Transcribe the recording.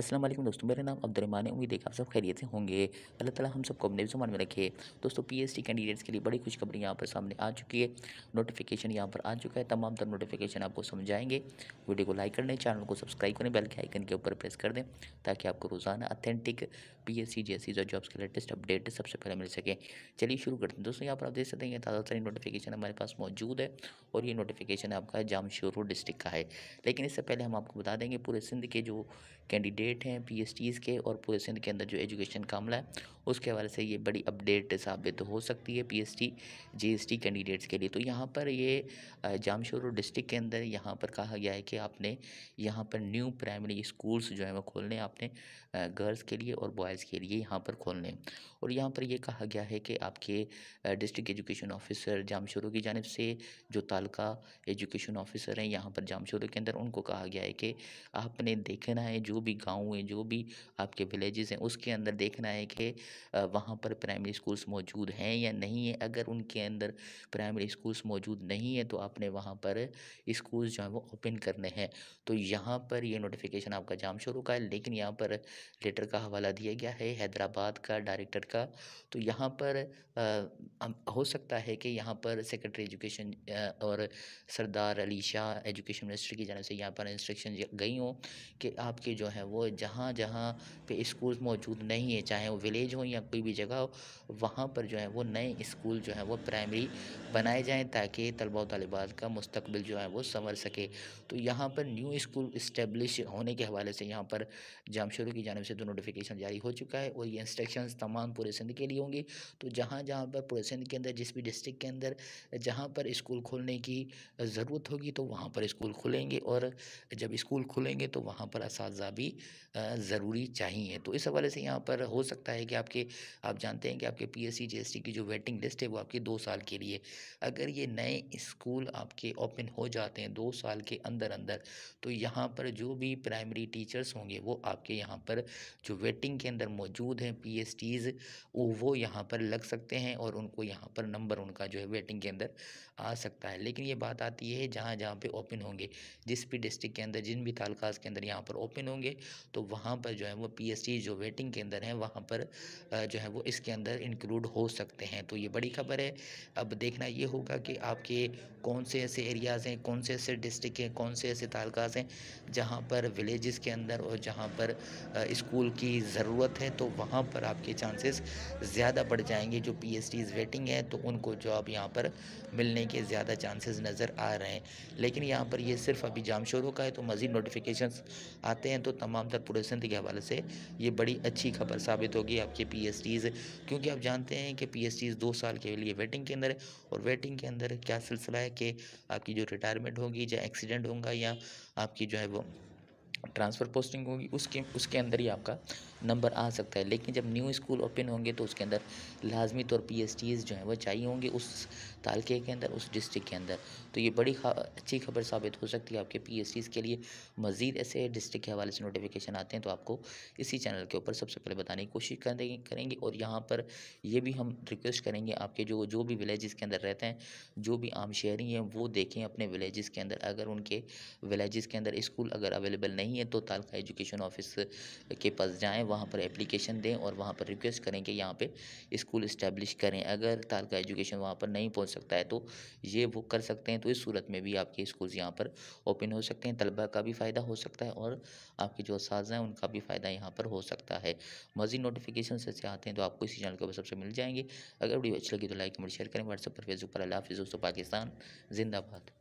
अस्सलाम वालेकुम दोस्तों मेरा नाम अब्दुलरमान है उम्मीद है आप सब खैरियत से होंगे अल्लाह ताला हम सबको अपने जुमान में रखे दोस्तों पीएसटी कैंडिडेट्स के लिए बड़ी खुशखबरी यहाँ पर सामने आ चुकी है नोटिफिकेशन यहाँ पर आ चुका है तमाम तर नोटिफिकेशन आपको समझाएंगे वीडियो को लाइक कर लें चैनल को सब्सक्राइब करें बेल के आइकन के ऊपर प्रेस कर दें ताकि आपको रोज़ाना अथेंटिक पी एस जैसी जो जॉब्स के लेटेस्ट अपडेट सबसे पहले मिल सके चलिए शुरू करते हैं दोस्तों यहाँ पर आप देख सकते हैं ताज़ा सारी नोटिफिकेशन हमारे पास मौजूद है और ये नोटिफिकेशन आपका जामशोर डिस्ट्रिक्ट का है लेकिन इससे पहले हम आपको बता देंगे पूरे सिंध के जो कैंडिडेट कैंडिडेट हैं पी के और पूरे सिंध के अंदर जो एजुकेशन का अमला है उसके हवाले से ये बड़ी अपडेट साबित हो सकती है एस जीएसटी कैंडिडेट्स के लिए तो यहाँ पर ये जामशोर डिस्ट्रिक्ट के अंदर यहाँ पर कहा गया है कि आपने यहाँ पर न्यू प्राइमरी स्कूल्स जो हैं वो खोलने आपने गर्ल्स के लिए और बॉयज़ के लिए यहाँ पर खोलने और यहाँ पर ये कहा गया है कि आपके डिस्ट्रिक्ट एजुकेशन ऑफिसर जामशोरो की जानब से जो तालका एजुकेशन ऑफिसर हैं यहाँ पर जामशोरो के अंदर उनको कहा गया है कि आपने देखना है जो भी गाँव गांव हैं जो भी आपके विलेजेस हैं उसके अंदर देखना है कि वहाँ पर प्राइमरी स्कूल्स मौजूद हैं या नहीं है अगर उनके अंदर प्राइमरी स्कूल्स मौजूद नहीं है तो आपने वहाँ पर स्कूल्स जो हैं वो ओपन करने हैं तो यहाँ पर ये नोटिफिकेशन आपका जाम शुरू का है लेकिन यहाँ पर लेटर का हवाला दिया गया है हैदराबाद का डायरेक्टर का तो यहाँ पर आ, हो सकता है कि यहाँ पर सेक्रेटरी एजुकेशन और सरदार अली शाह एजुकेशन मिनिस्टर की जानब से यहाँ पर इंस्ट्रक्शन गई हों कि आपके जो है वो वो जहाँ जहाँ पे स्कूल मौजूद नहीं है चाहे वो विलेज हो या कोई भी जगह हो वहाँ पर जो है वो नए स्कूल जो है वो प्राइमरी बनाए जाएँ ताकि तलबा तलबात का मुस्तबिल जो है वो संवर सके तो यहाँ पर न्यू स्कूल इस्टेब्लिश होने के हवाले से यहाँ पर जामशोरों की जानब से दो तो नोटिफिकेशन जारी हो चुका है और ये इंस्ट्रक्शन तमाम पूरे सिंध के लिए होंगी तो जहाँ जहाँ पर पूरे सिंध के अंदर जिस भी डिस्ट्रिक्ट के अंदर जहाँ पर स्कूल खोलने की ज़रूरत होगी तो वहाँ पर स्कूल खुलेंगे और जब स्कूल खुलेंगे तो वहाँ पर इस भी ज़रूरी चाहिए तो इस हवाले से यहाँ पर हो सकता है कि आपके आप जानते हैं कि आपके पी एस सी की जो वेटिंग लिस्ट है वो आपकी दो साल के लिए अगर ये नए स्कूल आपके ओपन हो जाते हैं दो साल के अंदर अंदर तो यहाँ पर जो भी प्राइमरी टीचर्स होंगे वो आपके यहाँ पर जो वेटिंग के अंदर मौजूद हैं पी एस टीज़ वो यहाँ पर लग सकते हैं और उनको यहाँ पर नंबर उनका जो है वेटिंग के अंदर आ सकता है लेकिन ये बात आती है जहाँ जहाँ पे ओपन होंगे जिस भी डिस्ट्रिक्ट के अंदर जिन भी तालकाज के अंदर यहाँ पर ओपन होंगे तो वहाँ पर जो है वो पीएससी जो वेटिंग के अंदर हैं वहाँ पर जो है वो इसके अंदर इंक्लूड हो सकते हैं तो ये बड़ी खबर है अब देखना ये होगा कि आपके कौन से ऐसे एरियाज़ हैं कौन से ऐसे डिस्ट्रिक्ट हैं कौन से ऐसे तालकाज हैं जहाँ पर विलेज़ के अंदर और जहाँ पर स्कूल की ज़रूरत है तो वहाँ पर आपके चांसेस ज़्यादा बढ़ जाएंगे जो पी वेटिंग है तो उनको जॉब यहाँ पर मिलने के ज़्यादा चांसेस नज़र आ रहे हैं लेकिन यहाँ पर ये सिर्फ अभी जाम शुरू का है तो मज़ीद नोटिफिकेशन आते हैं तो तमाम पूरे सिंध के हवाले से ये बड़ी अच्छी खबर साबित होगी आपके पी एस टीज़ क्योंकि आप जानते हैं कि पी एस टीज़ दो साल के लिए वेटिंग के अंदर है और वेटिंग के अंदर क्या सिलसिला है कि आपकी जो रिटायरमेंट होगी या एक्सीडेंट होगा या आपकी जो है वो ट्रांसफ़र पोस्टिंग होगी उसके उसके अंदर ही आपका नंबर आ सकता है लेकिन जब न्यू स्कूल ओपन होंगे तो उसके अंदर लाजमी तौर पी एस टीज़ जो हैं वो चाहिए होंगे उस तालके के अंदर उस डिस्ट्रिक के अंदर तो ये बड़ी अच्छी खबर साबित हो सकती है आपके पी एस टीज़ के लिए मज़ीद ऐसे डिस्ट्रिक्ट के हवाले से नोटिफिकेशन आते हैं तो आपको इसी चैनल के ऊपर सबसे पहले बताने की कोशिश करेंगे करेंगे और यहाँ पर ये भी हम रिक्वेस्ट करेंगे आपके जो जो भी विलेज़ के अंदर रहते हैं जो भी आम शहरी हैं वो देखें अपने विलेज़ के अंदर अगर उनके विलेज़ के अंदर स्कूल अगर अवेलेबल नहीं नहीं है तो तालका एजुकेशन ऑफिस के पास जाएँ वहाँ पर एप्लीकेशन दें और वहाँ पर रिक्वेस्ट करें कि यहाँ पर स्कूल इस्टेब्लिश करें अगर तालका एजुकेशन वहाँ पर नहीं पहुँच सकता है तो ये वो कर सकते हैं तो इस सूरत में भी आपके स्कूल यहाँ पर ओपन हो सकते हैं तलबा का भी फ़ायदा हो सकता है और आपके जो साजा हैं उनका भी फ़ायदा यहाँ पर हो सकता है मज़ीद नोटिफिकेशन से आते हैं तो आपको इसी चैनल के ऊपर सबसे मिल जाएंगे अगर वीडियो अच्छी लगी तो लाइक कमेंट शेयर करें व्हाट्सअप पर फेसबुक पर अला हाफिज़ दोस्तों पाकिस्तान जिंदाबाद